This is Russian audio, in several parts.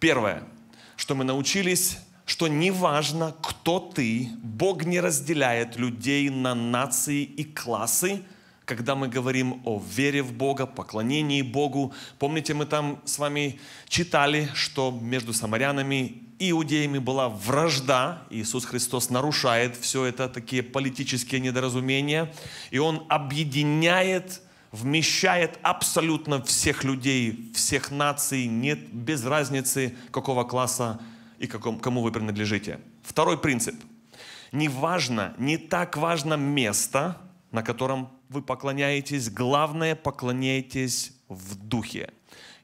Первое, что мы научились, что неважно, кто ты, Бог не разделяет людей на нации и классы, когда мы говорим о вере в Бога, поклонении Богу. Помните, мы там с вами читали, что между самарянами и иудеями была вражда. Иисус Христос нарушает все это, такие политические недоразумения. И Он объединяет вмещает абсолютно всех людей, всех наций, нет, без разницы, какого класса и каком, кому вы принадлежите. Второй принцип. Не важно, не так важно место, на котором вы поклоняетесь, главное, поклоняйтесь в духе.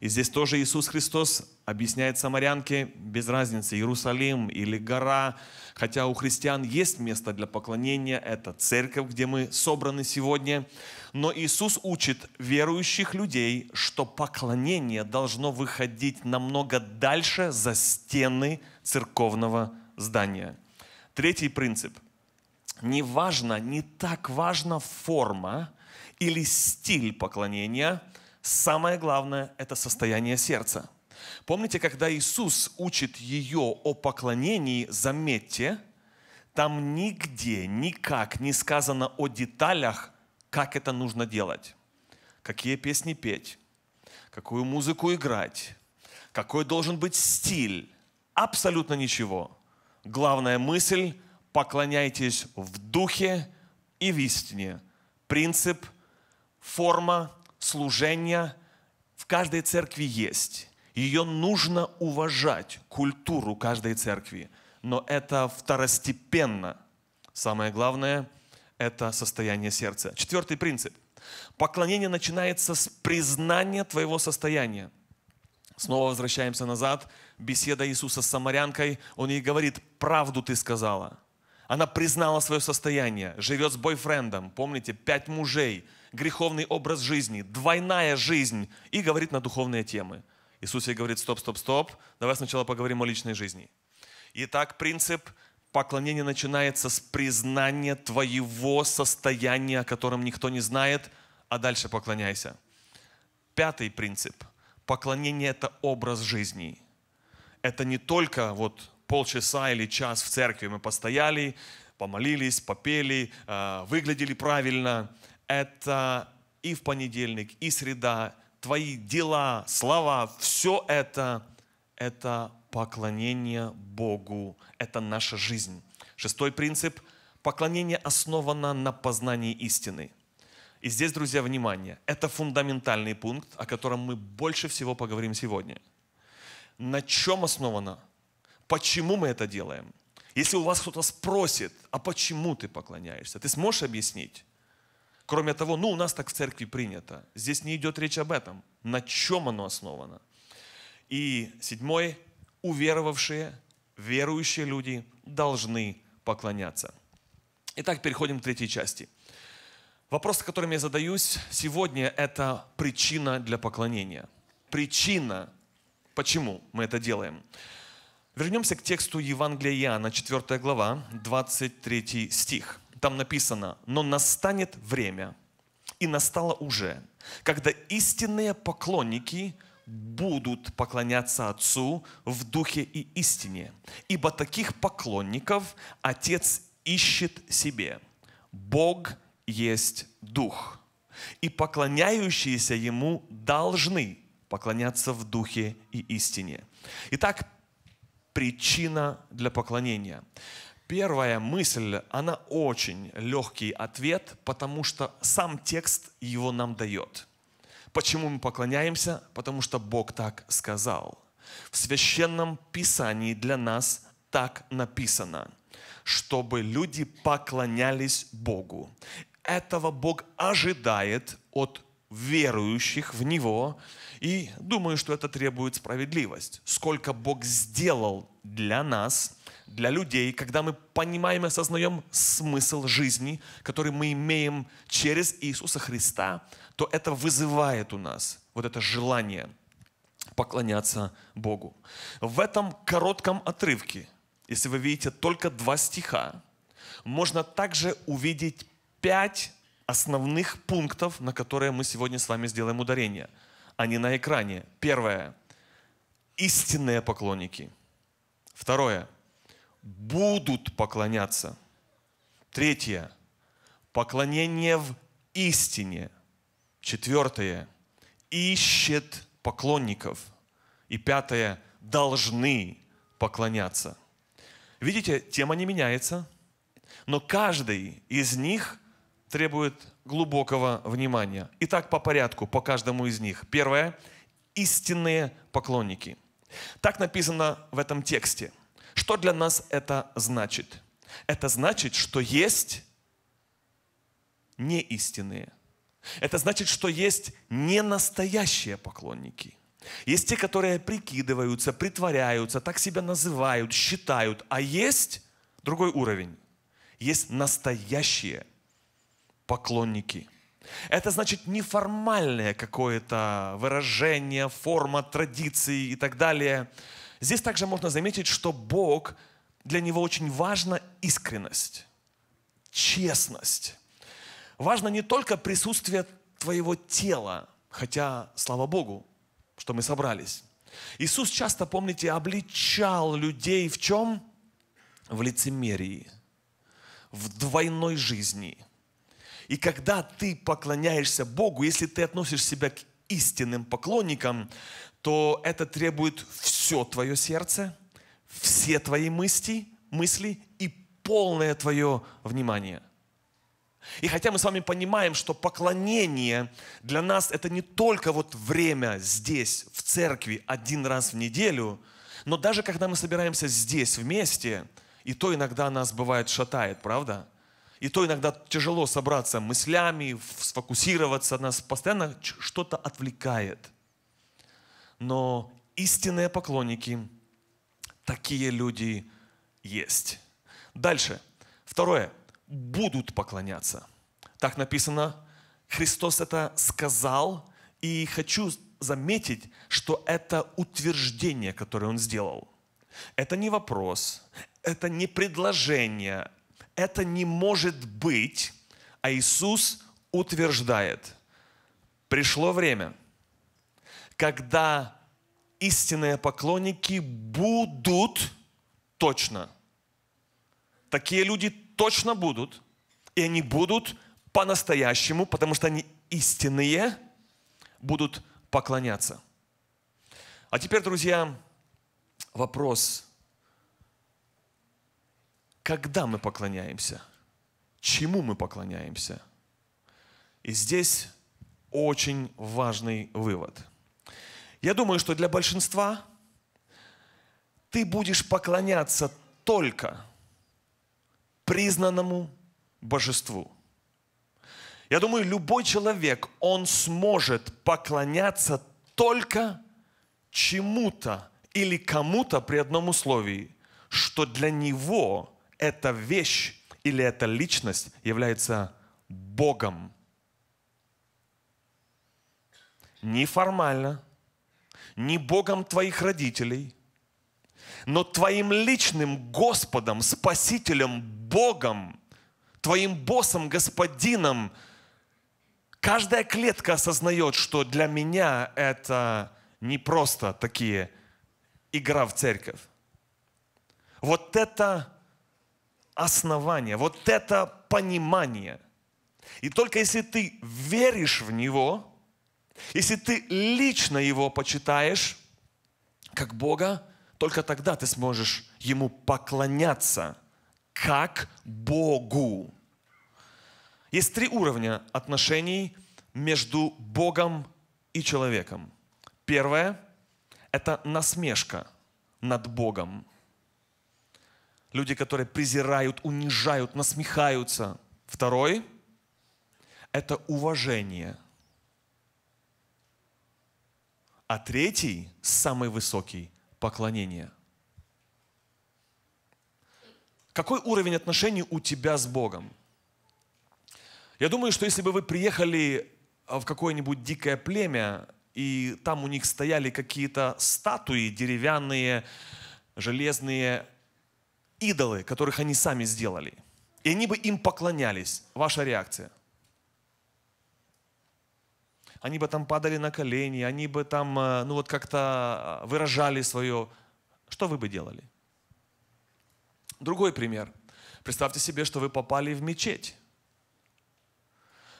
И здесь тоже Иисус Христос объясняет самарянке, без разницы, Иерусалим или гора, хотя у христиан есть место для поклонения, это церковь, где мы собраны сегодня, но Иисус учит верующих людей, что поклонение должно выходить намного дальше за стены церковного здания. Третий принцип. Не важно, не так важна форма или стиль поклонения. Самое главное – это состояние сердца. Помните, когда Иисус учит ее о поклонении, заметьте, там нигде, никак не сказано о деталях как это нужно делать, какие песни петь, какую музыку играть, какой должен быть стиль. Абсолютно ничего. Главная мысль – поклоняйтесь в духе и в истине. Принцип, форма, служение в каждой церкви есть. Ее нужно уважать, культуру каждой церкви. Но это второстепенно. Самое главное –– это состояние сердца. Четвертый принцип. Поклонение начинается с признания твоего состояния. Снова возвращаемся назад. Беседа Иисуса с самарянкой. Он ей говорит, правду ты сказала. Она признала свое состояние. Живет с бойфрендом. Помните, пять мужей. Греховный образ жизни. Двойная жизнь. И говорит на духовные темы. Иисус ей говорит, стоп, стоп, стоп. Давай сначала поговорим о личной жизни. Итак, принцип – Поклонение начинается с признания твоего состояния, о котором никто не знает, а дальше поклоняйся. Пятый принцип. Поклонение – это образ жизни. Это не только вот полчаса или час в церкви мы постояли, помолились, попели, э, выглядели правильно. Это и в понедельник, и среда, твои дела, слова, все это – это поклонение Богу – это наша жизнь. Шестой принцип – поклонение основано на познании истины. И здесь, друзья, внимание, это фундаментальный пункт, о котором мы больше всего поговорим сегодня. На чем основано? Почему мы это делаем? Если у вас кто-то спросит, а почему ты поклоняешься, ты сможешь объяснить? Кроме того, ну у нас так в церкви принято. Здесь не идет речь об этом. На чем оно основано? И седьмой уверовавшие, верующие люди должны поклоняться. Итак, переходим к третьей части. Вопрос, которым я задаюсь сегодня, это причина для поклонения. Причина, почему мы это делаем. Вернемся к тексту Евангелия Иоанна, 4 глава, 23 стих. Там написано, «Но настанет время, и настало уже, когда истинные поклонники – будут поклоняться Отцу в духе и истине, ибо таких поклонников Отец ищет себе. Бог есть Дух, и поклоняющиеся Ему должны поклоняться в духе и истине. Итак, причина для поклонения. Первая мысль, она очень легкий ответ, потому что сам текст его нам дает – Почему мы поклоняемся? Потому что Бог так сказал. В священном писании для нас так написано, чтобы люди поклонялись Богу. Этого Бог ожидает от верующих в Него, и думаю, что это требует справедливость. Сколько Бог сделал для нас, для людей, когда мы понимаем и осознаем смысл жизни, который мы имеем через Иисуса Христа – то это вызывает у нас вот это желание поклоняться Богу. В этом коротком отрывке, если вы видите только два стиха, можно также увидеть пять основных пунктов, на которые мы сегодня с вами сделаем ударение. Они на экране. Первое. Истинные поклонники. Второе. Будут поклоняться. Третье. Поклонение в истине. Четвертое. Ищет поклонников. И пятое. Должны поклоняться. Видите, тема не меняется, но каждый из них требует глубокого внимания. Итак, по порядку, по каждому из них. Первое – истинные поклонники. Так написано в этом тексте. Что для нас это значит? Это значит, что есть неистинные. Это значит, что есть ненастоящие поклонники. Есть те, которые прикидываются, притворяются, так себя называют, считают. А есть другой уровень. Есть настоящие поклонники. Это значит неформальное какое-то выражение, форма, традиции и так далее. Здесь также можно заметить, что Бог, для Него очень важна искренность, честность важно не только присутствие твоего тела, хотя, слава Богу, что мы собрались. Иисус часто, помните, обличал людей в чем? В лицемерии, в двойной жизни. И когда ты поклоняешься Богу, если ты относишь себя к истинным поклонникам, то это требует все твое сердце, все твои мысли, мысли и полное твое внимание. И хотя мы с вами понимаем, что поклонение для нас это не только вот время здесь, в церкви, один раз в неделю, но даже когда мы собираемся здесь вместе, и то иногда нас бывает шатает, правда? И то иногда тяжело собраться мыслями, сфокусироваться, нас постоянно что-то отвлекает. Но истинные поклонники, такие люди есть. Дальше. Второе будут поклоняться. Так написано, Христос это сказал, и хочу заметить, что это утверждение, которое он сделал. Это не вопрос, это не предложение, это не может быть, а Иисус утверждает. Пришло время, когда истинные поклонники будут точно. Такие люди точно будут, и они будут по-настоящему, потому что они истинные, будут поклоняться. А теперь, друзья, вопрос, когда мы поклоняемся? Чему мы поклоняемся? И здесь очень важный вывод. Я думаю, что для большинства ты будешь поклоняться только – признанному божеству. Я думаю, любой человек, он сможет поклоняться только чему-то или кому-то при одном условии, что для него эта вещь или эта личность является Богом. Не формально, не Богом твоих родителей, но твоим личным Господом, Спасителем, Богом, твоим боссом, Господином, каждая клетка осознает, что для меня это не просто такие игра в церковь. Вот это основание, вот это понимание. И только если ты веришь в него, если ты лично его почитаешь, как Бога, только тогда ты сможешь Ему поклоняться как Богу. Есть три уровня отношений между Богом и человеком. Первое – это насмешка над Богом. Люди, которые презирают, унижают, насмехаются. Второй – это уважение. А третий, самый высокий – поклонение. Какой уровень отношений у тебя с Богом? Я думаю, что если бы вы приехали а, в какое-нибудь дикое племя, и там у них стояли какие-то статуи деревянные, железные, идолы, которых они сами сделали, и они бы им поклонялись, ваша реакция – они бы там падали на колени, они бы там, э, ну вот как-то э, выражали свое, что вы бы делали? Другой пример. Представьте себе, что вы попали в мечеть,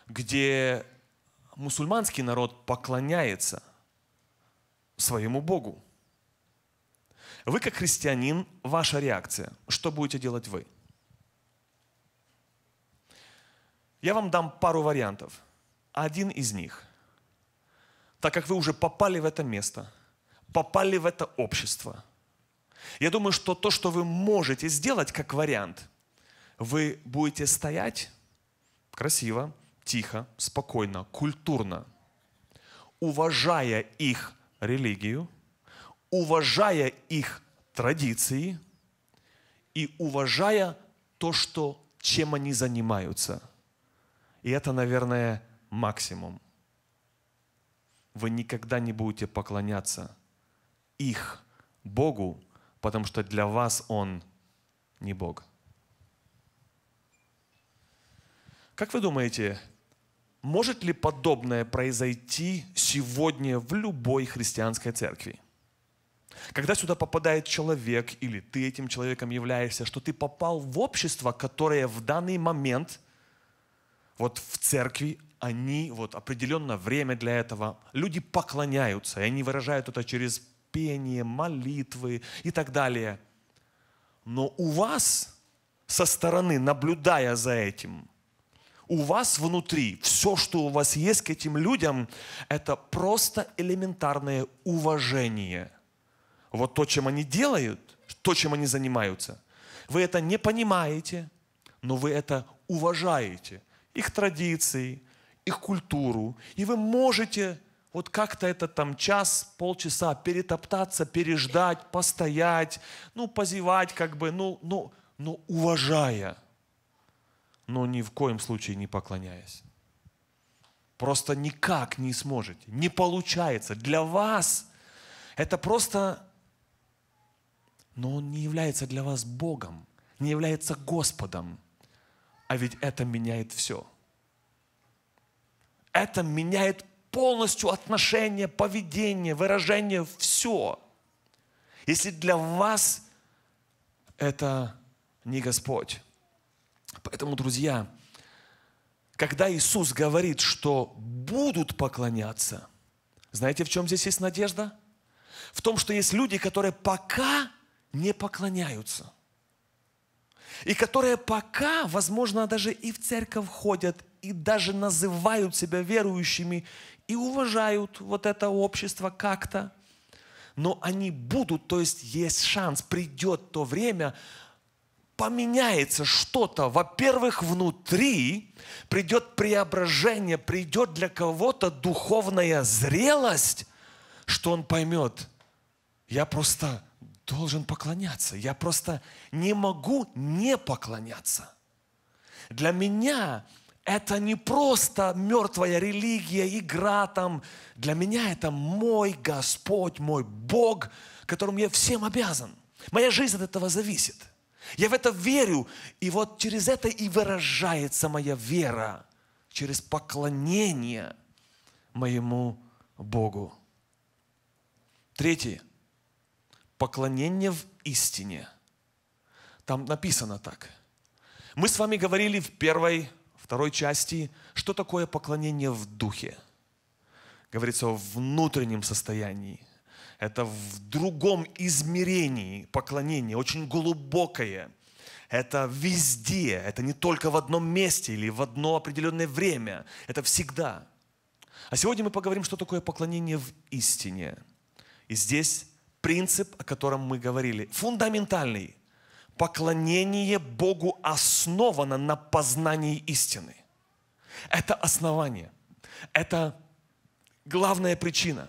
где мусульманский народ поклоняется своему Богу. Вы как христианин, ваша реакция. Что будете делать вы? Я вам дам пару вариантов. Один из них так как вы уже попали в это место, попали в это общество. Я думаю, что то, что вы можете сделать как вариант, вы будете стоять красиво, тихо, спокойно, культурно, уважая их религию, уважая их традиции и уважая то, что, чем они занимаются. И это, наверное, максимум вы никогда не будете поклоняться их Богу, потому что для вас Он не Бог. Как вы думаете, может ли подобное произойти сегодня в любой христианской церкви? Когда сюда попадает человек, или ты этим человеком являешься, что ты попал в общество, которое в данный момент, вот в церкви, они, вот определенно время для этого, люди поклоняются, и они выражают это через пение, молитвы и так далее. Но у вас, со стороны, наблюдая за этим, у вас внутри, все, что у вас есть к этим людям, это просто элементарное уважение. Вот то, чем они делают, то, чем они занимаются. Вы это не понимаете, но вы это уважаете. Их традиции, их культуру, и вы можете вот как-то это там час, полчаса перетоптаться, переждать, постоять, ну, позевать как бы, ну, ну, но ну, уважая, но ни в коем случае не поклоняясь. Просто никак не сможете, не получается. Для вас это просто, но он не является для вас Богом, не является Господом. А ведь это меняет все – это меняет полностью отношение, поведение, выражение, все. Если для вас это не Господь. Поэтому, друзья, когда Иисус говорит, что будут поклоняться, знаете, в чем здесь есть надежда? В том, что есть люди, которые пока не поклоняются и которые пока, возможно, даже и в церковь ходят, и даже называют себя верующими, и уважают вот это общество как-то, но они будут, то есть есть шанс, придет то время, поменяется что-то, во-первых, внутри, придет преображение, придет для кого-то духовная зрелость, что он поймет, я просто должен поклоняться. Я просто не могу не поклоняться. Для меня это не просто мертвая религия, игра там. Для меня это мой Господь, мой Бог, которому я всем обязан. Моя жизнь от этого зависит. Я в это верю, и вот через это и выражается моя вера, через поклонение моему Богу. Третий. Поклонение в истине. Там написано так. Мы с вами говорили в первой, второй части, что такое поклонение в духе. Говорится о внутреннем состоянии. Это в другом измерении поклонение, очень глубокое. Это везде, это не только в одном месте или в одно определенное время, это всегда. А сегодня мы поговорим, что такое поклонение в истине. И здесь принцип, о котором мы говорили, фундаментальный. Поклонение Богу основано на познании истины. Это основание. Это главная причина.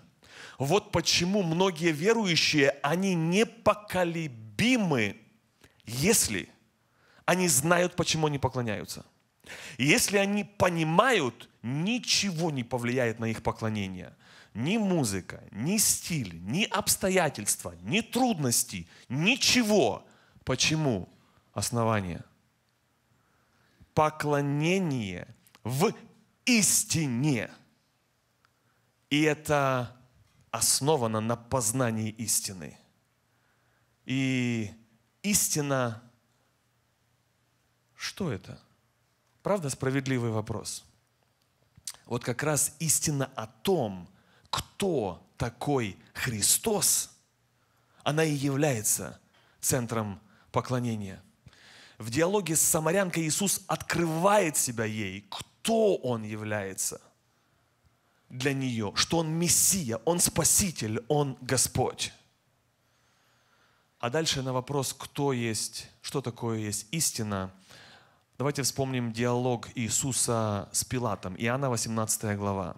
Вот почему многие верующие, они непоколебимы, если они знают, почему они поклоняются. Если они понимают, ничего не повлияет на их поклонение – ни музыка, ни стиль, ни обстоятельства, ни трудности, ничего. Почему? Основание. Поклонение в истине. И это основано на познании истины. И истина, что это? Правда, справедливый вопрос. Вот как раз истина о том, кто такой Христос, она и является центром поклонения. В диалоге с самарянкой Иисус открывает себя ей, кто он является для нее, что он Мессия, он Спаситель, он Господь. А дальше на вопрос, кто есть, что такое есть истина, давайте вспомним диалог Иисуса с Пилатом, Иоанна 18 глава.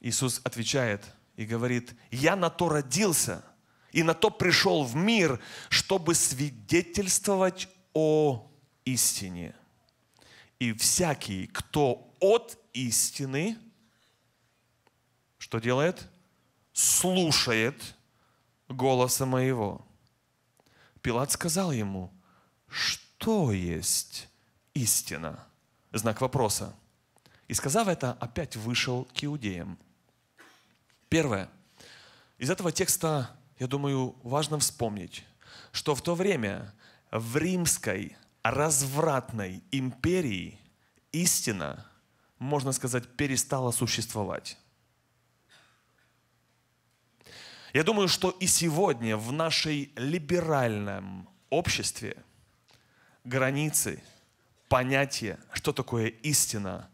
Иисус отвечает и говорит, я на то родился и на то пришел в мир, чтобы свидетельствовать о истине. И всякий, кто от истины, что делает? Слушает голоса моего. Пилат сказал ему, что есть истина? Знак вопроса. И сказав это, опять вышел к иудеям – Первое. Из этого текста, я думаю, важно вспомнить, что в то время в римской развратной империи истина, можно сказать, перестала существовать. Я думаю, что и сегодня в нашей либеральном обществе границы, понятие, что такое истина,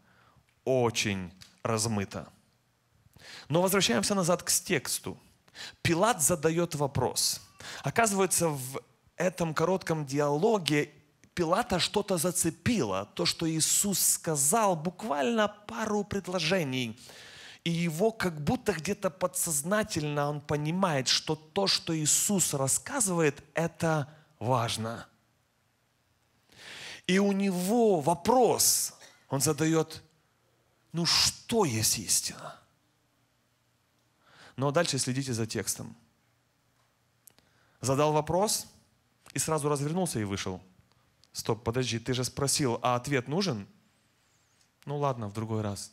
очень размыто. Но возвращаемся назад к тексту. Пилат задает вопрос. Оказывается, в этом коротком диалоге Пилата что-то зацепило, то, что Иисус сказал, буквально пару предложений. И его как будто где-то подсознательно он понимает, что то, что Иисус рассказывает, это важно. И у него вопрос, он задает, ну что есть истина? Но дальше следите за текстом. Задал вопрос и сразу развернулся и вышел. Стоп, подожди, ты же спросил, а ответ нужен? Ну ладно, в другой раз.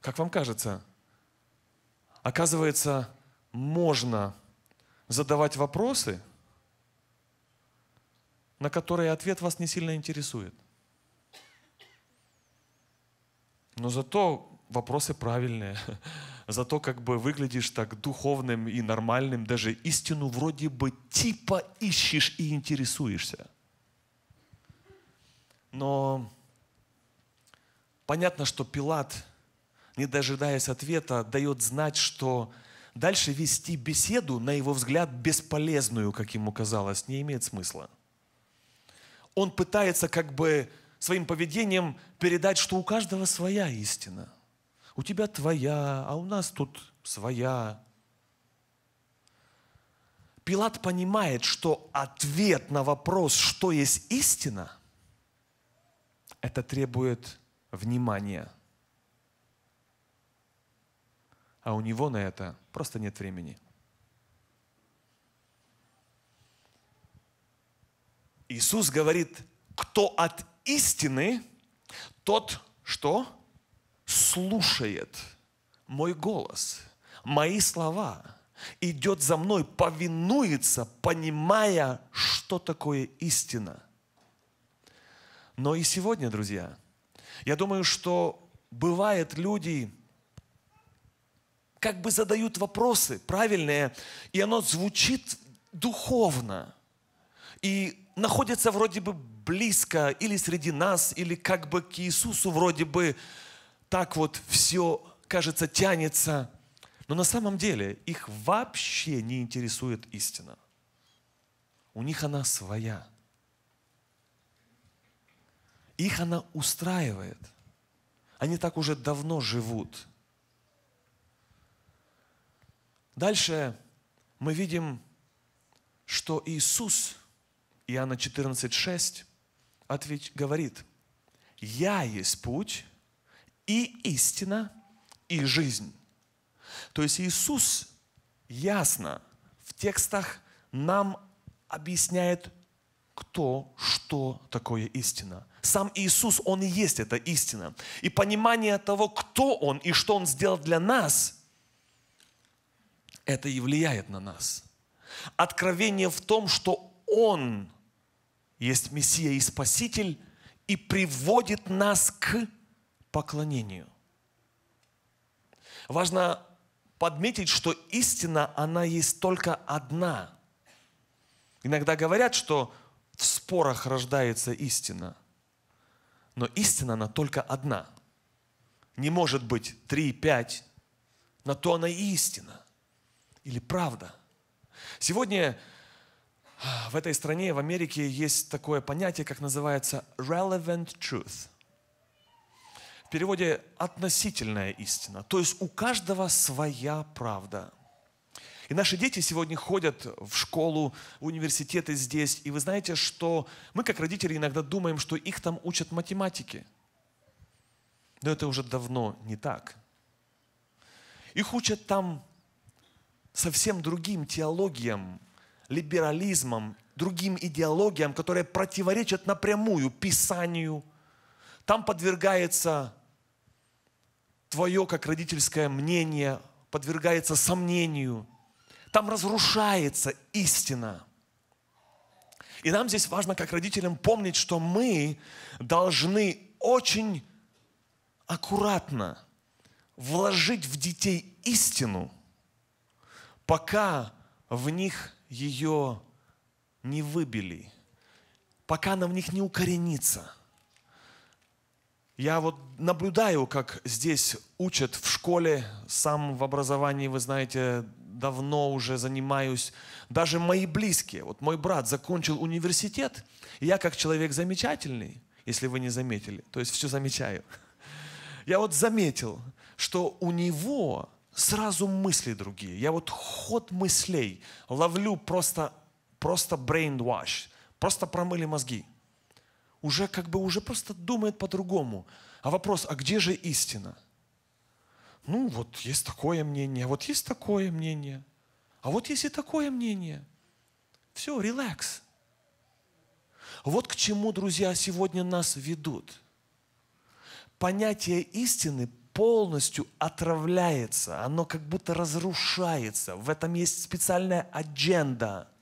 Как вам кажется? Оказывается, можно задавать вопросы, на которые ответ вас не сильно интересует. Но зато вопросы правильные. Зато как бы выглядишь так духовным и нормальным, даже истину вроде бы типа ищешь и интересуешься. Но понятно, что Пилат, не дожидаясь ответа, дает знать, что дальше вести беседу, на его взгляд, бесполезную, как ему казалось, не имеет смысла. Он пытается как бы своим поведением передать, что у каждого своя истина – у тебя твоя, а у нас тут своя. Пилат понимает, что ответ на вопрос, что есть истина, это требует внимания. А у него на это просто нет времени. Иисус говорит, кто от истины, тот что? слушает мой голос, мои слова, идет за мной, повинуется, понимая, что такое истина. Но и сегодня, друзья, я думаю, что бывает люди, как бы задают вопросы правильные, и оно звучит духовно. И находится вроде бы близко или среди нас, или как бы к Иисусу вроде бы, так вот все, кажется, тянется. Но на самом деле их вообще не интересует истина. У них она своя. Их она устраивает. Они так уже давно живут. Дальше мы видим, что Иисус, Иоанна 14:6, 6, говорит, «Я есть путь, и истина, и жизнь. То есть Иисус ясно в текстах нам объясняет, кто, что такое истина. Сам Иисус, Он и есть эта истина. И понимание того, кто Он и что Он сделал для нас, это и влияет на нас. Откровение в том, что Он есть Мессия и Спаситель, и приводит нас к поклонению. Важно подметить, что истина, она есть только одна. Иногда говорят, что в спорах рождается истина. Но истина, она только одна. Не может быть три, пять. На то она и истина. Или правда. Сегодня а, в этой стране, в Америке, есть такое понятие, как называется relevant truth – в переводе относительная истина. То есть у каждого своя правда. И наши дети сегодня ходят в школу, в университеты здесь. И вы знаете, что мы, как родители, иногда думаем, что их там учат математике. Но это уже давно не так. Их учат там совсем другим теологиям, либерализмом, другим идеологиям, которые противоречат напрямую Писанию. Там подвергается твое, как родительское мнение, подвергается сомнению. Там разрушается истина. И нам здесь важно, как родителям, помнить, что мы должны очень аккуратно вложить в детей истину, пока в них ее не выбили, пока она в них не укоренится – я вот наблюдаю, как здесь учат в школе, сам в образовании, вы знаете, давно уже занимаюсь. Даже мои близкие, вот мой брат закончил университет, и я как человек замечательный, если вы не заметили, то есть все замечаю. Я вот заметил, что у него сразу мысли другие. Я вот ход мыслей ловлю просто, просто brainwash, просто промыли мозги – уже как бы уже просто думает по-другому. А вопрос, а где же истина? Ну, вот есть такое мнение, а вот есть такое мнение, а вот есть и такое мнение. Все, релакс. Вот к чему, друзья, сегодня нас ведут. Понятие истины полностью отравляется, оно как будто разрушается. В этом есть специальная адженда –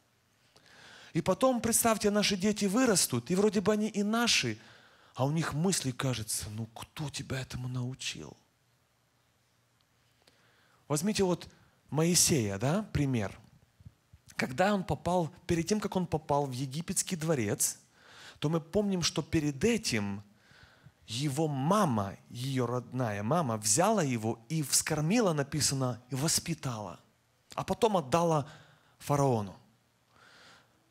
и потом, представьте, наши дети вырастут, и вроде бы они и наши, а у них мысли кажется, ну кто тебя этому научил? Возьмите вот Моисея, да, пример. Когда он попал, перед тем, как он попал в египетский дворец, то мы помним, что перед этим его мама, ее родная мама, взяла его и вскормила, написано, и воспитала. А потом отдала фараону.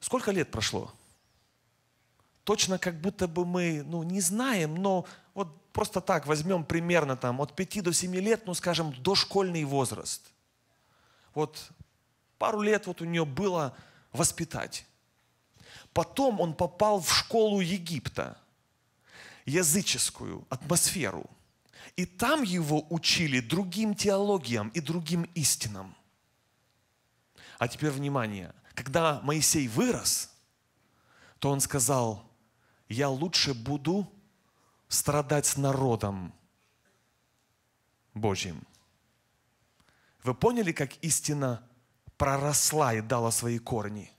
Сколько лет прошло? Точно как будто бы мы ну, не знаем, но вот просто так возьмем примерно там от 5 до 7 лет, ну скажем, дошкольный возраст. Вот пару лет вот у нее было воспитать. Потом он попал в школу Египта, языческую атмосферу. И там его учили другим теологиям и другим истинам. А теперь внимание – когда Моисей вырос, то он сказал, я лучше буду страдать с народом Божьим. Вы поняли, как истина проросла и дала свои корни?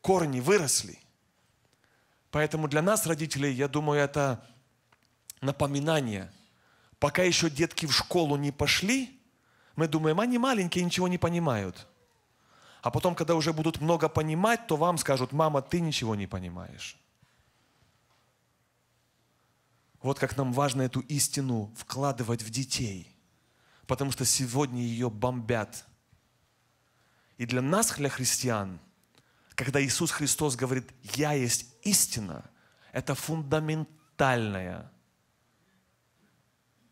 Корни выросли. Поэтому для нас, родителей, я думаю, это напоминание. Пока еще детки в школу не пошли, мы думаем, они маленькие, ничего не понимают – а потом, когда уже будут много понимать, то вам скажут, мама, ты ничего не понимаешь. Вот как нам важно эту истину вкладывать в детей. Потому что сегодня ее бомбят. И для нас, для христиан, когда Иисус Христос говорит «Я есть истина», это фундаментальное,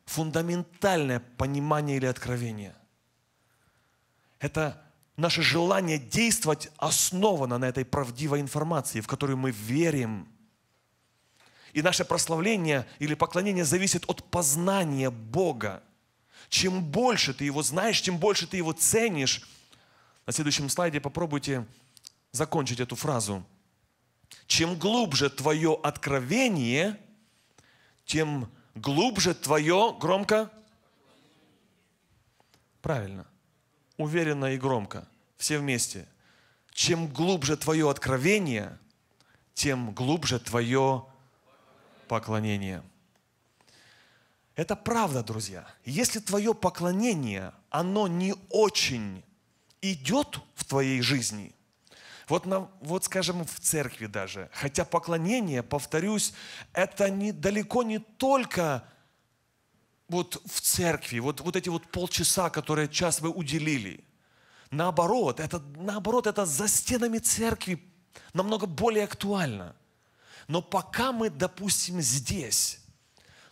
фундаментальное понимание или откровение. Это наше желание действовать основано на этой правдивой информации, в которую мы верим. И наше прославление или поклонение зависит от познания Бога. Чем больше ты его знаешь, чем больше ты его ценишь. На следующем слайде попробуйте закончить эту фразу. Чем глубже твое откровение, тем глубже твое громко. Правильно уверенно и громко, все вместе. Чем глубже твое откровение, тем глубже твое поклонение. Это правда, друзья. Если твое поклонение, оно не очень идет в твоей жизни, вот, на, вот скажем, в церкви даже, хотя поклонение, повторюсь, это не, далеко не только вот в церкви, вот, вот эти вот полчаса, которые час вы уделили. Наоборот, это, наоборот, это за стенами церкви намного более актуально. Но пока мы, допустим, здесь,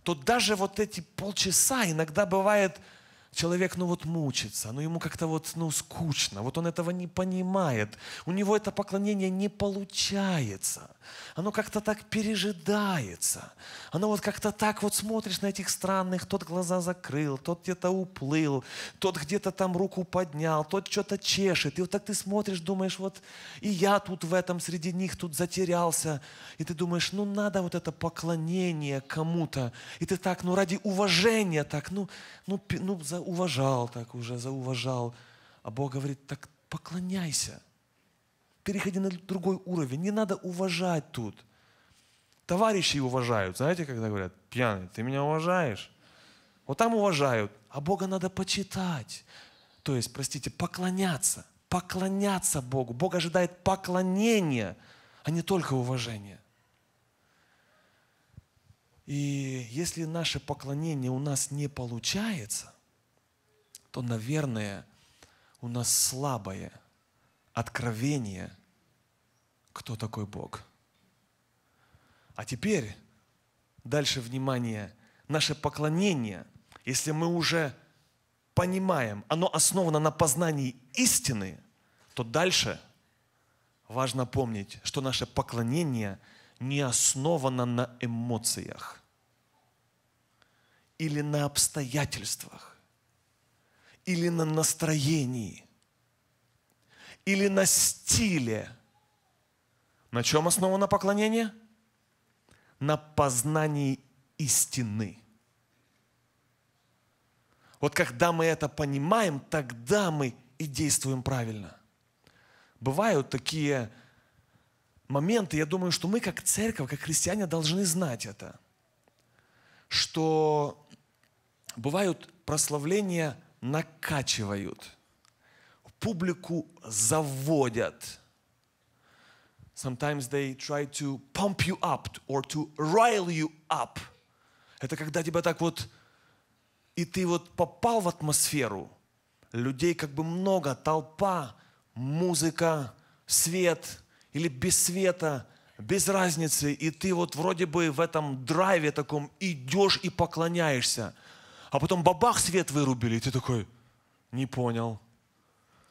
то даже вот эти полчаса иногда бывает – человек, ну вот мучится, ну ему как-то вот, ну скучно, вот он этого не понимает, у него это поклонение не получается, оно как-то так пережидается, оно вот как-то так вот смотришь на этих странных, тот глаза закрыл, тот где-то уплыл, тот где-то там руку поднял, тот что-то чешет, и вот так ты смотришь, думаешь, вот и я тут в этом среди них тут затерялся, и ты думаешь, ну надо вот это поклонение кому-то, и ты так, ну ради уважения так, ну, ну, ну за зауважал так уже, зауважал. А Бог говорит, так поклоняйся. Переходи на другой уровень. Не надо уважать тут. Товарищи уважают. Знаете, когда говорят, пьяный, ты меня уважаешь? Вот там уважают. А Бога надо почитать. То есть, простите, поклоняться. Поклоняться Богу. Бог ожидает поклонения, а не только уважения. И если наше поклонение у нас не получается, то, наверное, у нас слабое откровение, кто такой Бог. А теперь, дальше внимание, наше поклонение, если мы уже понимаем, оно основано на познании истины, то дальше важно помнить, что наше поклонение не основано на эмоциях или на обстоятельствах или на настроении, или на стиле. На чем основано поклонение? На познании истины. Вот когда мы это понимаем, тогда мы и действуем правильно. Бывают такие моменты, я думаю, что мы как церковь, как христиане должны знать это, что бывают прославления накачивают, публику заводят. Sometimes they try to pump you up or to rile you up. Это когда тебя так вот, и ты вот попал в атмосферу, людей как бы много, толпа, музыка, свет или без света, без разницы, и ты вот вроде бы в этом драйве таком идешь и поклоняешься – а потом бабах свет вырубили, и ты такой, не понял.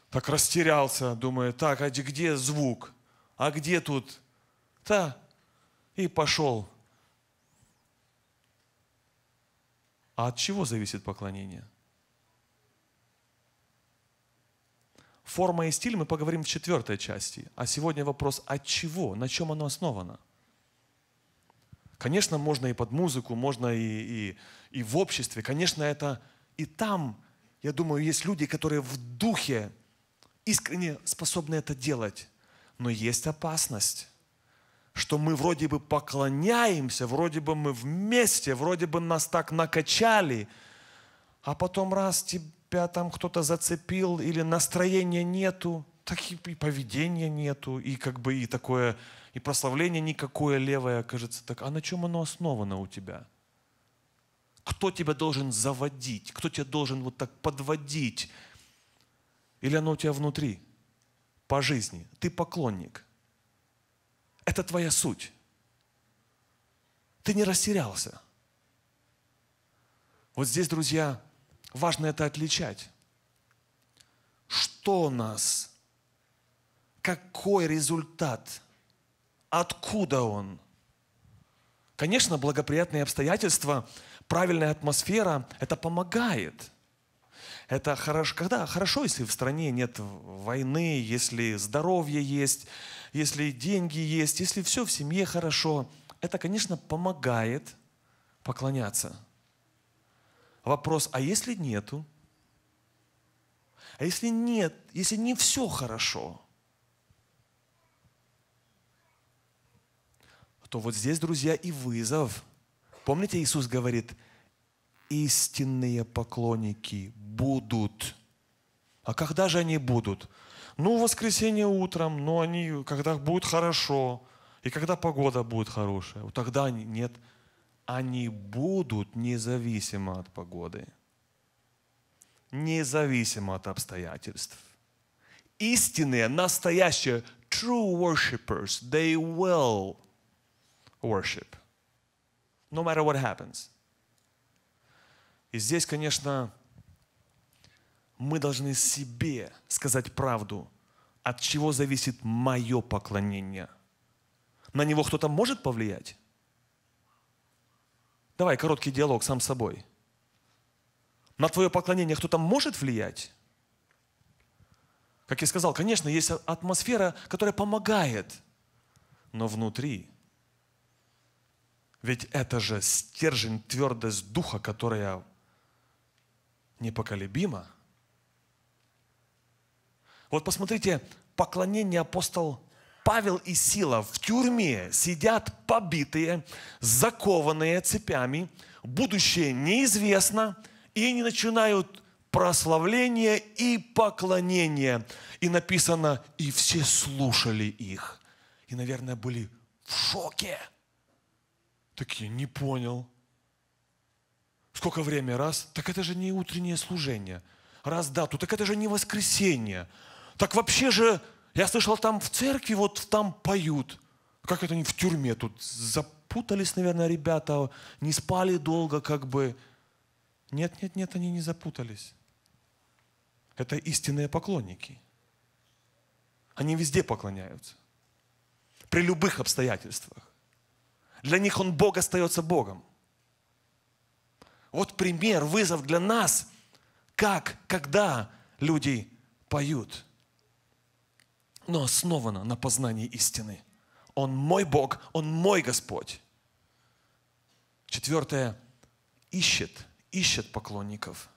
Так растерялся, думаю, так, а где звук? А где тут? Та, и пошел. А от чего зависит поклонение? Форма и стиль мы поговорим в четвертой части. А сегодня вопрос, от чего, на чем оно основано? Конечно, можно и под музыку, можно и, и, и в обществе. Конечно, это и там, я думаю, есть люди, которые в духе искренне способны это делать. Но есть опасность, что мы вроде бы поклоняемся, вроде бы мы вместе, вроде бы нас так накачали, а потом раз тебя там кто-то зацепил или настроения нету, так и, и поведения нету, и как бы и такое и прославление никакое левое окажется так. А на чем оно основано у тебя? Кто тебя должен заводить? Кто тебя должен вот так подводить? Или оно у тебя внутри? По жизни. Ты поклонник. Это твоя суть. Ты не растерялся. Вот здесь, друзья, важно это отличать. Что у нас, какой результат откуда он. Конечно, благоприятные обстоятельства, правильная атмосфера, это помогает. Это хорошо, когда хорошо, если в стране нет войны, если здоровье есть, если деньги есть, если все в семье хорошо. Это, конечно, помогает поклоняться. Вопрос, а если нету? А если нет, если не все хорошо – то вот здесь, друзья, и вызов. Помните, Иисус говорит, истинные поклонники будут. А когда же они будут? Ну, в воскресенье утром, но они, когда будет хорошо, и когда погода будет хорошая, вот тогда они, нет, они будут независимо от погоды, независимо от обстоятельств. Истинные, настоящие, true worshippers, they will worship. No matter what happens. И здесь, конечно, мы должны себе сказать правду, от чего зависит мое поклонение. На него кто-то может повлиять? Давай короткий диалог сам с собой. На твое поклонение кто-то может влиять? Как я сказал, конечно, есть атмосфера, которая помогает, но внутри ведь это же стержень, твердость духа, которая непоколебима. Вот посмотрите, поклонение апостол Павел и Сила в тюрьме сидят побитые, закованные цепями, будущее неизвестно, и они начинают прославление и поклонение. И написано, и все слушали их. И, наверное, были в шоке. Так я не понял. Сколько времени? Раз. Так это же не утреннее служение. Раз дату. Так это же не воскресенье. Так вообще же, я слышал, там в церкви вот там поют. Как это они в тюрьме тут запутались, наверное, ребята, не спали долго, как бы. Нет, нет, нет, они не запутались. Это истинные поклонники. Они везде поклоняются. При любых обстоятельствах. Для них он Бог остается Богом. Вот пример, вызов для нас, как, когда люди поют. Но основано на познании истины. Он мой Бог, Он мой Господь. Четвертое, ищет, ищет поклонников.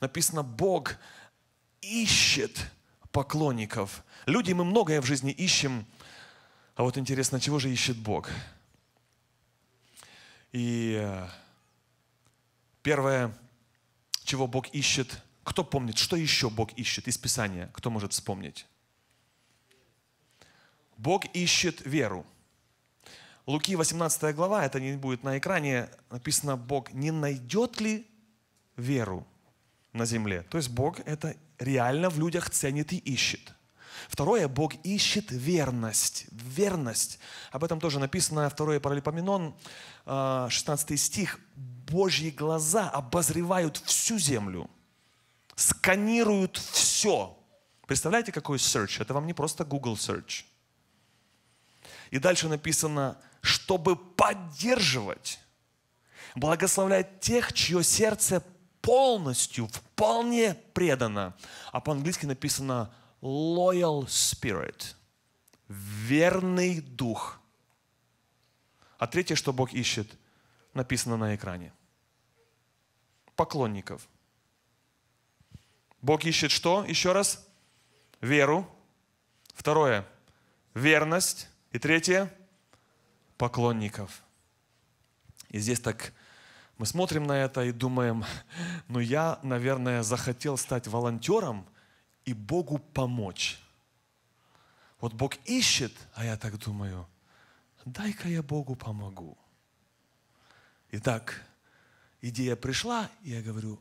Написано, Бог ищет поклонников. Люди, мы многое в жизни ищем, а вот интересно, чего же ищет Бог? И э, первое, чего Бог ищет, кто помнит, что еще Бог ищет из Писания, кто может вспомнить? Бог ищет веру. Луки 18 глава, это не будет на экране, написано, Бог не найдет ли веру на земле? То есть Бог это реально в людях ценит и ищет. Второе, Бог ищет верность. Верность. Об этом тоже написано 2 Паралипоменон, 16 э, стих. Божьи глаза обозревают всю землю, сканируют все. Представляете, какой search? Это вам не просто Google search. И дальше написано, чтобы поддерживать, благословлять тех, чье сердце полностью, вполне предано. А по-английски написано loyal spirit, верный дух. А третье, что Бог ищет, написано на экране. Поклонников. Бог ищет что? Еще раз. Веру. Второе. Верность. И третье. Поклонников. И здесь так мы смотрим на это и думаем, ну я, наверное, захотел стать волонтером – и Богу помочь. Вот Бог ищет, а я так думаю, дай-ка я Богу помогу. Итак, идея пришла, я говорю,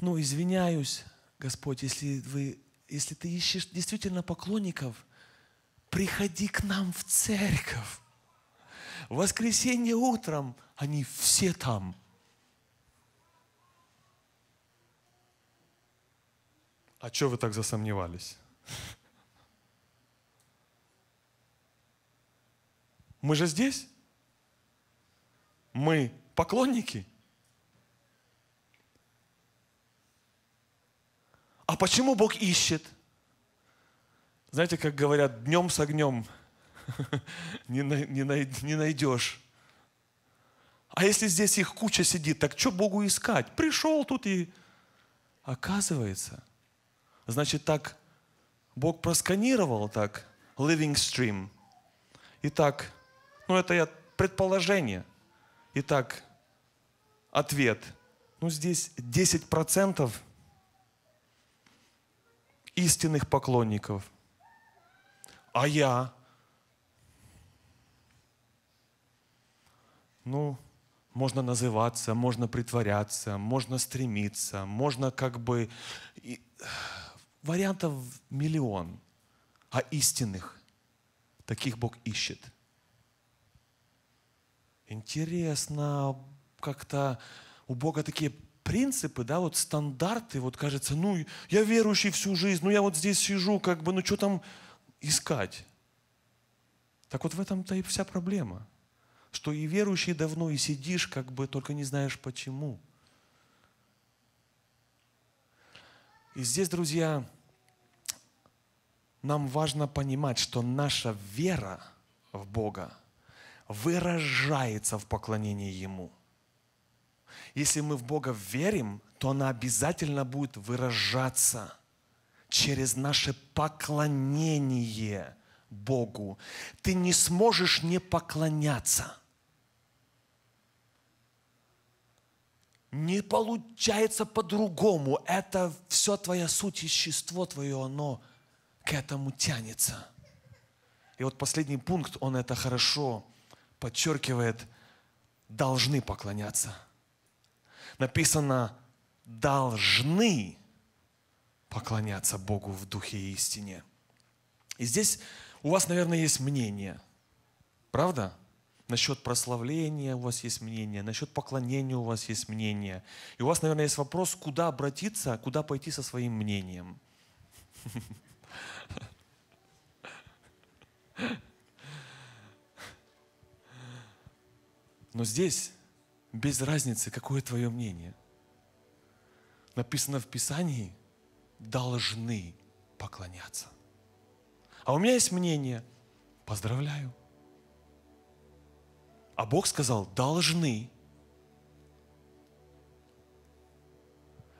ну, извиняюсь, Господь, если, вы, если ты ищешь действительно поклонников, приходи к нам в церковь. В воскресенье утром они все там – а что вы так засомневались? Мы же здесь? Мы поклонники? А почему Бог ищет? Знаете, как говорят, днем с огнем не, най, не, не найдешь. А если здесь их куча сидит, так что Богу искать? Пришел тут и... Оказывается, Значит, так Бог просканировал так living stream. Итак, ну это я предположение. Итак, ответ. Ну здесь 10% истинных поклонников. А я? Ну, можно называться, можно притворяться, можно стремиться, можно как бы Вариантов миллион, а истинных таких Бог ищет. Интересно, как-то у Бога такие принципы, да, вот стандарты, вот кажется, ну, я верующий всю жизнь, ну, я вот здесь сижу, как бы, ну, что там искать? Так вот в этом-то и вся проблема, что и верующий давно, и сидишь, как бы, только не знаешь почему – И здесь, друзья, нам важно понимать, что наша вера в Бога выражается в поклонении Ему. Если мы в Бога верим, то она обязательно будет выражаться через наше поклонение Богу. Ты не сможешь не поклоняться – Не получается по-другому. Это все твоя суть, естество твое, оно к этому тянется. И вот последний пункт, он это хорошо подчеркивает, должны поклоняться. Написано, должны поклоняться Богу в духе и истине. И здесь у вас, наверное, есть мнение. Правда? насчет прославления у вас есть мнение, насчет поклонения у вас есть мнение. И у вас, наверное, есть вопрос, куда обратиться, куда пойти со своим мнением. Но здесь без разницы, какое твое мнение. Написано в Писании, должны поклоняться. А у меня есть мнение, поздравляю, а Бог сказал, должны.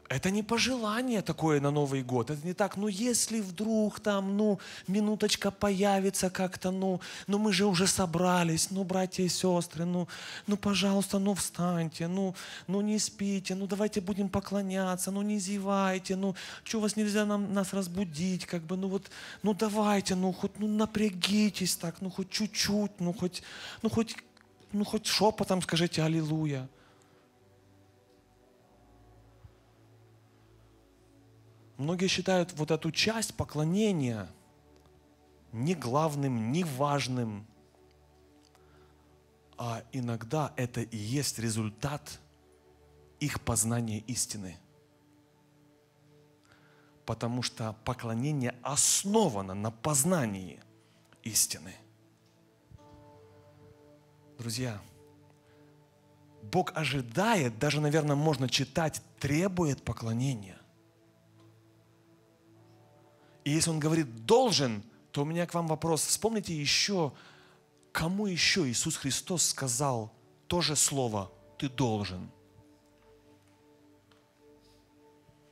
Это не пожелание такое на Новый год. Это не так, ну если вдруг там, ну, минуточка появится как-то, ну, ну мы же уже собрались, ну, братья и сестры, ну, ну, пожалуйста, ну, встаньте, ну, ну, не спите, ну, давайте будем поклоняться, ну, не зевайте, ну, что вас нельзя нам, нас разбудить, как бы, ну, вот, ну, давайте, ну, хоть, ну, напрягитесь так, ну, хоть чуть-чуть, ну, хоть, ну, хоть ну хоть шепотом скажите «Аллилуйя». Многие считают вот эту часть поклонения не главным, не важным. А иногда это и есть результат их познания истины. Потому что поклонение основано на познании истины – Друзья, Бог ожидает, даже, наверное, можно читать, требует поклонения. И если Он говорит «должен», то у меня к вам вопрос. Вспомните еще, кому еще Иисус Христос сказал то же слово «ты должен».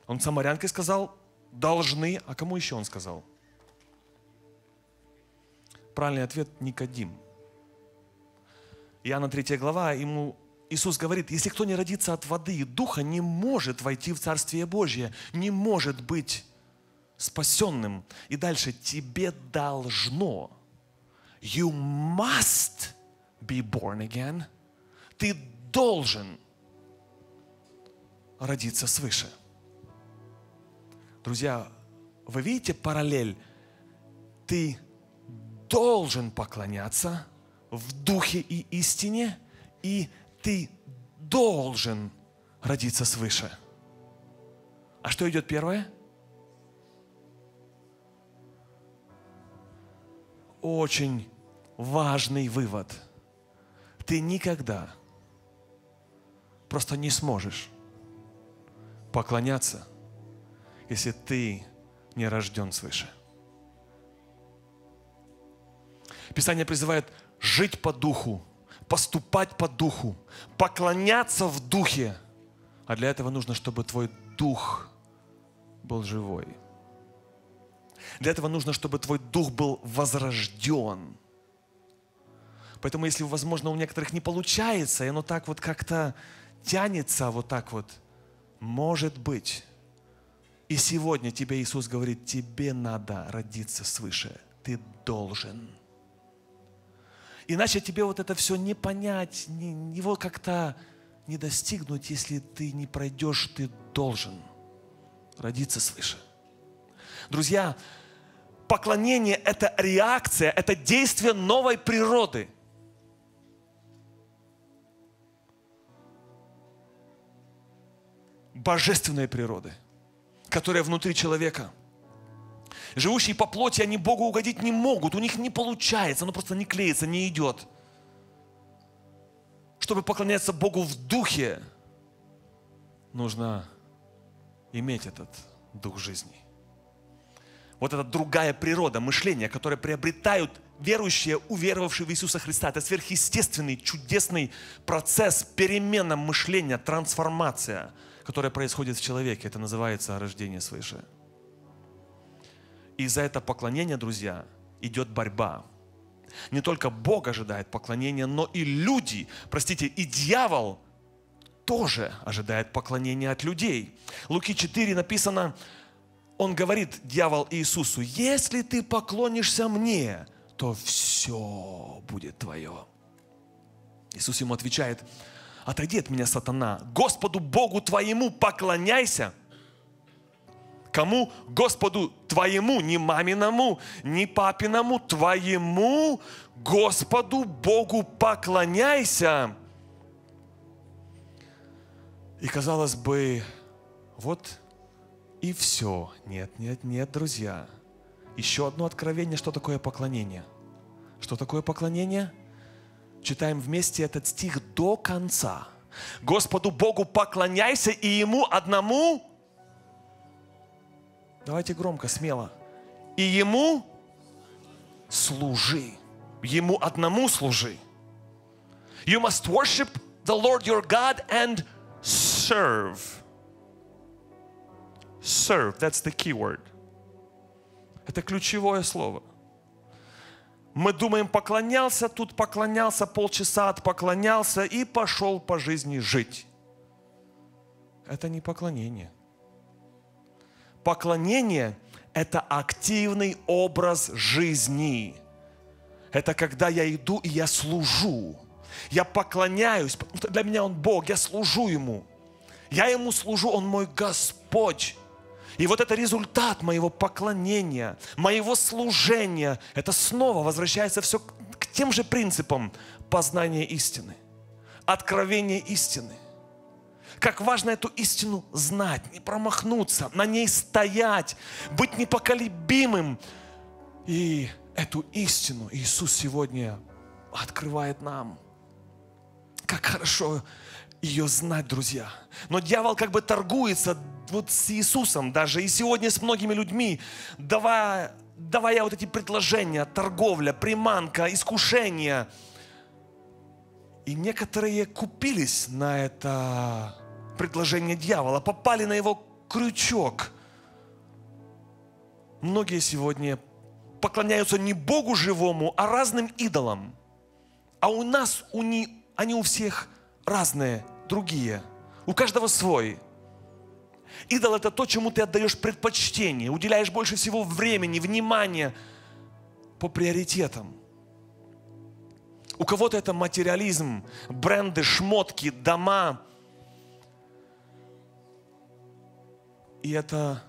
Он самарянке сказал «должны», а кому еще он сказал? Правильный ответ – Никодим – Иоанна 3 глава, ему Иисус говорит, если кто не родится от воды и духа, не может войти в Царствие Божье, не может быть спасенным. И дальше тебе должно. You must be born again. Ты должен родиться свыше. Друзья, вы видите параллель? Ты должен поклоняться – в духе и истине, и ты должен родиться свыше. А что идет первое? Очень важный вывод. Ты никогда просто не сможешь поклоняться, если ты не рожден свыше. Писание призывает жить по духу, поступать по духу, поклоняться в духе. А для этого нужно, чтобы твой дух был живой. Для этого нужно, чтобы твой дух был возрожден. Поэтому, если, возможно, у некоторых не получается, и оно так вот как-то тянется, вот так вот, может быть. И сегодня тебе Иисус говорит, тебе надо родиться свыше. Ты должен. Иначе тебе вот это все не понять, его как-то не достигнуть, если ты не пройдешь, ты должен родиться свыше. Друзья, поклонение – это реакция, это действие новой природы. Божественной природы, которая внутри человека – Живущие по плоти, они Богу угодить не могут. У них не получается, оно просто не клеится, не идет. Чтобы поклоняться Богу в духе, нужно иметь этот дух жизни. Вот эта другая природа, мышления которое приобретают верующие, уверовавшие в Иисуса Христа. Это сверхъестественный, чудесный процесс, перемена мышления, трансформация, которая происходит в человеке. Это называется рождение свыше. И за это поклонение, друзья, идет борьба. Не только Бог ожидает поклонения, но и люди, простите, и дьявол тоже ожидает поклонения от людей. Луки 4 написано, он говорит, дьявол Иисусу, если ты поклонишься мне, то все будет твое. Иисус ему отвечает, отойди от меня, сатана, Господу Богу твоему поклоняйся – Кому? Господу твоему, не маминому, не папиному, твоему Господу Богу поклоняйся. И казалось бы, вот и все. Нет, нет, нет, друзья. Еще одно откровение, что такое поклонение. Что такое поклонение? Читаем вместе этот стих до конца. Господу Богу поклоняйся и Ему одному Давайте громко, смело. И ему служи. Ему одному служи. You must worship the Lord your God and serve. Serve, that's the key word. Это ключевое слово. Мы думаем, поклонялся, тут поклонялся, полчаса отпоклонялся и пошел по жизни жить. Это не поклонение – Поклонение – это активный образ жизни. Это когда я иду и я служу. Я поклоняюсь, для меня Он Бог, я служу Ему. Я Ему служу, Он мой Господь. И вот это результат моего поклонения, моего служения. Это снова возвращается все к тем же принципам познания истины, откровения истины – как важно эту истину знать, не промахнуться, на ней стоять, быть непоколебимым. И эту истину Иисус сегодня открывает нам. Как хорошо ее знать, друзья. Но дьявол как бы торгуется вот с Иисусом даже, и сегодня с многими людьми, давая, давая вот эти предложения, торговля, приманка, искушение. И некоторые купились на это предложение дьявола, попали на его крючок. Многие сегодня поклоняются не Богу живому, а разным идолам. А у нас, у не, они у всех разные, другие. У каждого свой. Идол – это то, чему ты отдаешь предпочтение, уделяешь больше всего времени, внимания по приоритетам. У кого-то это материализм, бренды, шмотки, дома – И это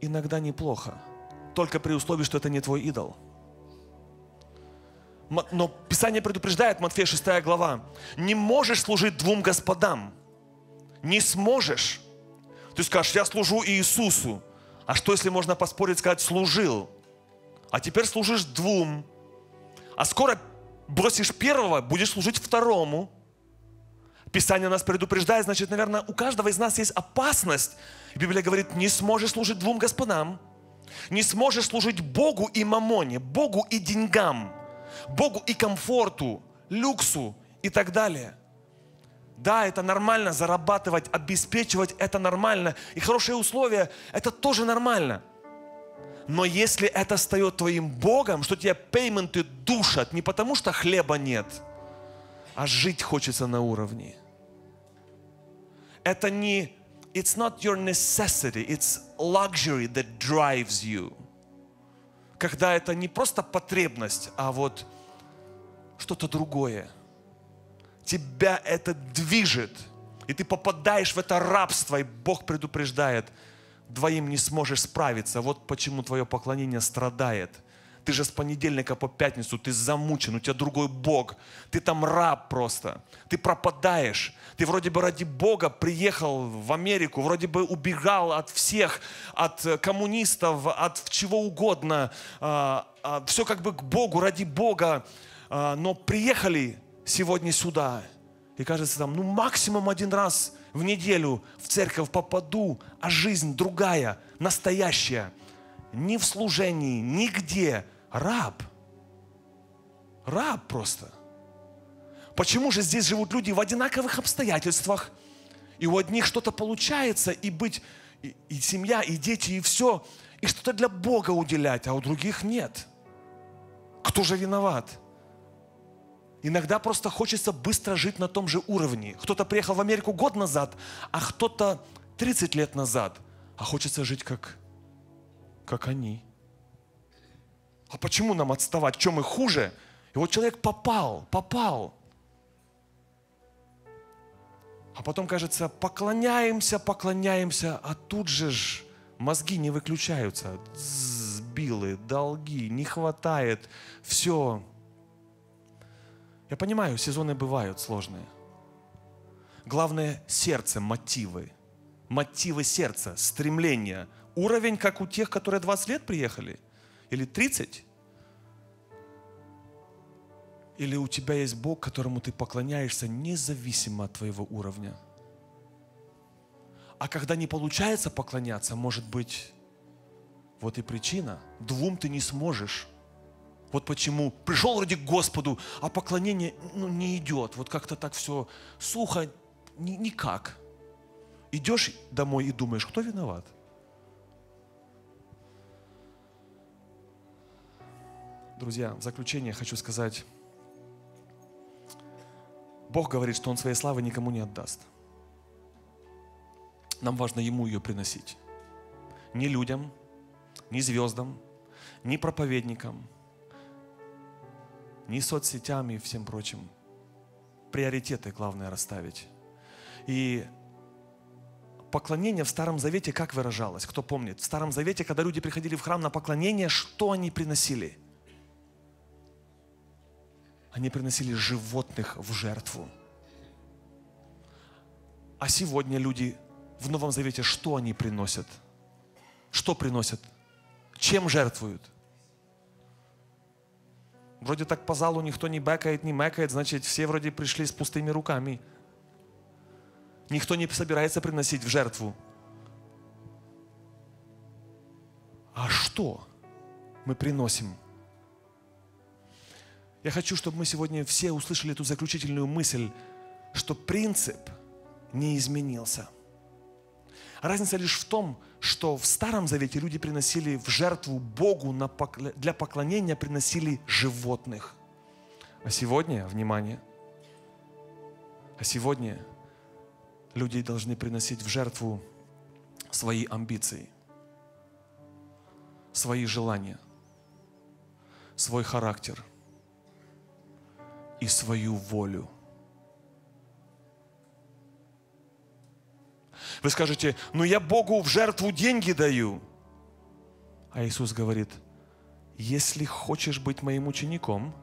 иногда неплохо. Только при условии, что это не твой идол. Но Писание предупреждает, Матфея 6 глава, не можешь служить двум господам. Не сможешь. Ты скажешь, я служу Иисусу. А что, если можно поспорить, сказать, служил? А теперь служишь двум. А скоро бросишь первого, будешь служить второму. Писание нас предупреждает, значит, наверное, у каждого из нас есть опасность. Библия говорит, не сможешь служить двум господам. Не сможешь служить Богу и мамоне, Богу и деньгам, Богу и комфорту, люксу и так далее. Да, это нормально зарабатывать, обеспечивать, это нормально. И хорошие условия, это тоже нормально. Но если это стает твоим Богом, что тебя пейменты душат не потому, что хлеба нет, а жить хочется на уровне – это не it's not your necessity, it's luxury that drives you. Когда это не просто потребность, а вот что-то другое. Тебя это движет, и ты попадаешь в это рабство, и Бог предупреждает, двоим не сможешь справиться, вот почему твое поклонение страдает – ты же с понедельника по пятницу, ты замучен, у тебя другой Бог. Ты там раб просто. Ты пропадаешь. Ты вроде бы ради Бога приехал в Америку, вроде бы убегал от всех, от э, коммунистов, от чего угодно. А, а, Все как бы к Богу, ради Бога. А, но приехали сегодня сюда. И кажется, там, ну максимум один раз в неделю в церковь попаду, а жизнь другая, настоящая. Ни в служении, нигде Раб. Раб просто. Почему же здесь живут люди в одинаковых обстоятельствах? И у одних что-то получается, и быть, и, и семья, и дети, и все, и что-то для Бога уделять, а у других нет. Кто же виноват? Иногда просто хочется быстро жить на том же уровне. Кто-то приехал в Америку год назад, а кто-то 30 лет назад. А хочется жить как, как они. А почему нам отставать? Чем мы хуже? И вот человек попал, попал. А потом, кажется, поклоняемся, поклоняемся, а тут же ж мозги не выключаются. Сбилы, долги, не хватает, все. Я понимаю, сезоны бывают сложные. Главное сердце, мотивы. Мотивы сердца, стремления. Уровень, как у тех, которые 20 лет приехали, или 30. Или у тебя есть Бог, которому ты поклоняешься независимо от твоего уровня. А когда не получается поклоняться, может быть, вот и причина. Двум ты не сможешь. Вот почему. Пришел вроде к Господу, а поклонение ну, не идет. Вот как-то так все сухо, ни, никак. Идешь домой и думаешь, кто виноват? Друзья, в заключение хочу сказать, Бог говорит, что Он своей славы никому не отдаст. Нам важно Ему ее приносить. Не людям, не звездам, не проповедникам, не соцсетям и всем прочим. Приоритеты, главное, расставить. И поклонение в Старом Завете как выражалось? Кто помнит? В Старом Завете, когда люди приходили в храм на поклонение, что они приносили – они приносили животных в жертву. А сегодня люди в Новом Завете, что они приносят? Что приносят? Чем жертвуют? Вроде так по залу никто не бэкает, не мэкает, значит, все вроде пришли с пустыми руками. Никто не собирается приносить в жертву. А что мы приносим? Я хочу, чтобы мы сегодня все услышали эту заключительную мысль, что принцип не изменился. Разница лишь в том, что в Старом Завете люди приносили в жертву Богу для поклонения приносили животных. А сегодня, внимание, а сегодня люди должны приносить в жертву свои амбиции, свои желания, свой характер – и свою волю. Вы скажете, ну я Богу в жертву деньги даю. А Иисус говорит, если хочешь быть моим учеником,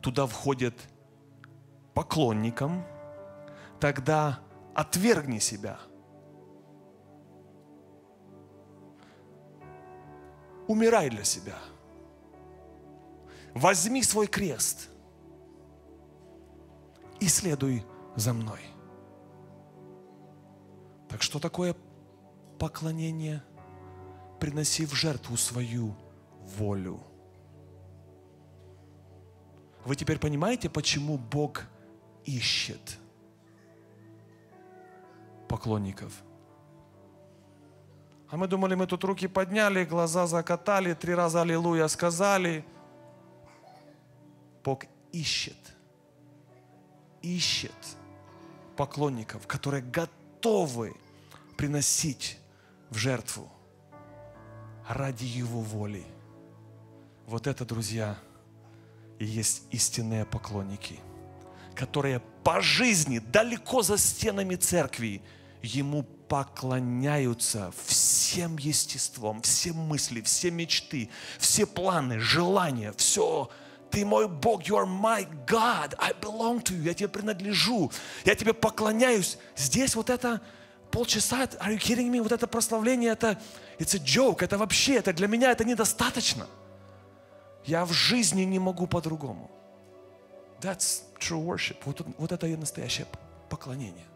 туда входят поклонникам, тогда отвергни себя. Умирай для себя – возьми свой крест и следуй за мной. Так что такое поклонение? приносив жертву свою волю. Вы теперь понимаете, почему Бог ищет поклонников? А мы думали, мы тут руки подняли, глаза закатали, три раза аллилуйя сказали – Бог ищет, ищет поклонников, которые готовы приносить в жертву ради Его воли. Вот это, друзья, и есть истинные поклонники, которые по жизни, далеко за стенами церкви, Ему поклоняются всем естеством, все мысли, все мечты, все планы, желания, все ты мой Бог, you are my God, I belong to you, я тебе принадлежу, я тебе поклоняюсь. Здесь вот это полчаса, are you kidding me, вот это прославление, это it's a joke, это вообще, это для меня это недостаточно. Я в жизни не могу по-другому. That's true worship. Вот, вот это и настоящее поклонение.